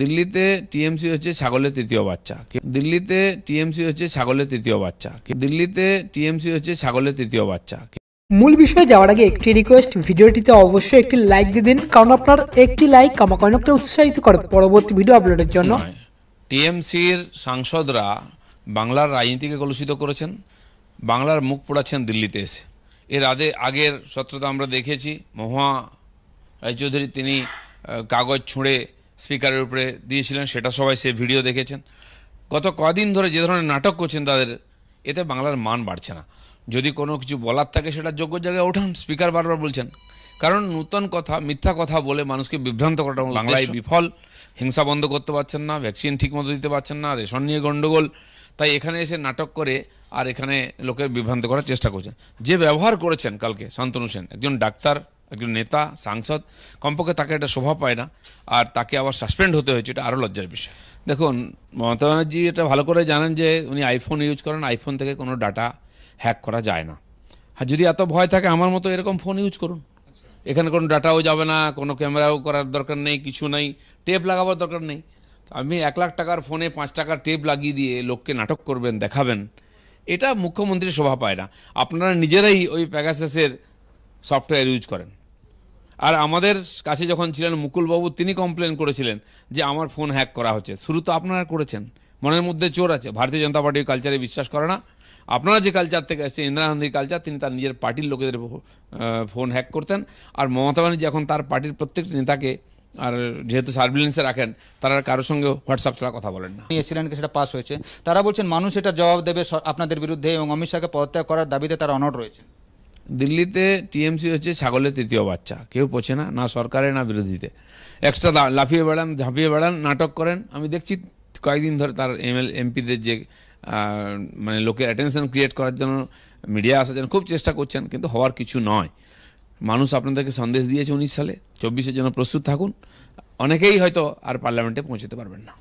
দিল্লিতে টিএমসি হচ্ছে ছাগলের তৃতীয় বাচ্চা দিল্লিতে টিএমসি হচ্ছে ছাগলের তৃতীয় বাচ্চা দিল্লিতে টিএমসি হচ্ছে ছাগলের তৃতীয় বাচ্চা মূল বিষয়ে যাওয়ার আগে একটি রিকোয়েস্ট ভিডিওটিতে অবশ্যই একটি লাইক দিয়ে দিন কারণ আপনার একটি লাইক আমাকে অনেকটা উৎসাহিত করে পরবর্তী ভিডিও আপলোডের জন্য টিএমসির সাংসদরা বাংলার রাজনীতিকে কলুষিত করেছেন বাংলার মুখ পোড়াচ্ছেন দিল্লিতে এসে এর আগে আগের সত্রতা আমরা দেখেছি মহুয়া রায়চৌধুরী তিনি কাগজ ছুঁড়ে স্পিকারের উপরে দিয়েছিলেন সেটা সবাই সে ভিডিও দেখেছেন গত কদিন ধরে যে ধরনের নাটক করছেন তাদের এতে বাংলার মান বাড়ছে না যদি কোনো কিছু বলার থাকে সেটা যোগ্য জায়গায় ওঠান স্পিকার বারবার বলছেন কারণ নূতন কথা মিথ্যা কথা বলে মানুষকে বিভ্রান্ত করাটা বাংলায় বিফল হিংসা বন্ধ করতে পারছেন না ভ্যাকসিন ঠিকমতো দিতে পারছেন না রেশন নিয়ে গণ্ডগোল তাই এখানে এসে নাটক করে আর এখানে লোকের বিভ্রান্ত করার চেষ্টা করছেন যে ব্যবহার করেছেন কালকে শান্তনু সেন একজন ডাক্তার একজন নেতা সাংসদ কমপক্ষে তাকে একটা শোভা পায় না আর তাকে আবার সাসপেন্ড হতে হয়েছে এটা আরও লজ্জার বিষয় দেখুন মমতা ব্যানার্জি এটা ভালো করে জানেন যে উনি আইফোন ইউজ করেন আইফোন থেকে কোনো ডাটা হ্যাক করা যায় না আর যদি এত ভয় থাকে আমার মতো এরকম ফোন ইউজ করুন এখানে কোনো ডাটাও যাবে না কোনো ক্যামেরাও করার দরকার নেই কিছু নেই টেপ লাগাবার দরকার নেই আমি এক লাখ টাকার ফোনে পাঁচ টাকার টেপ লাগিয়ে দিয়ে লোককে নাটক করবেন দেখাবেন এটা মুখ্যমন্ত্রী শোভা পায় না আপনারা নিজেরাই ওই প্যাগাসেসের সফটওয়্যার ইউজ করেন আর আমাদের কাছে যখন ছিলেন মুকুলবাবু তিনি কমপ্লেন করেছিলেন যে আমার ফোন হ্যাক করা হচ্ছে শুরু তো আপনারা করেছেন মনের মধ্যে চোর আছে ভারতীয় জনতা পার্টি কালচারে বিশ্বাস করে না আপনারা যে কালচার থেকে এসেছে ইন্দিরা গান্ধীর কালচার তিনি তার নিজের পার্টির লোকেদের ফোন হ্যাক করতেন আর মমতা ব্যানার্জি এখন তার পার্টির প্রত্যেকটি নেতাকে আর যেহেতু সার্ভিলেন্সে রাখেন তারা কারোর সঙ্গে হোয়াটসঅ্যাপ ছাড়া কথা বলেন না এসিলেন সেটা পাস হয়েছে তারা বলছেন মানুষ এটা জবাব দেবে আপনাদের বিরুদ্ধে এবং অমিত শাহকে পদত্যাগ করার দাবিতে তারা অনড় রয়েছে দিল্লিতে টিএমসি হচ্ছে ছাগলের তৃতীয় বাচ্চা কেউ পোছে না না সরকারে না বিরোধীতে এক্সট্রা লাফিয়ে বেড়ান ঝাঁপিয়ে বেড়ান নাটক করেন আমি দেখছি কয়েকদিন ধরে তার এমএল এমপিদের যে মানে লোকের অ্যাটেনশন ক্রিয়েট করার জন্য মিডিয়া আসার জন্য খুব চেষ্টা করছেন কিন্তু হওয়ার কিছু নয় মানুষ আপনাদেরকে সন্দেশ দিয়েছে উনিশ সালে চব্বিশের জন্য প্রস্তুত থাকুন অনেকেই হয়তো আর পার্লামেন্টে পৌঁছতে পারবেন না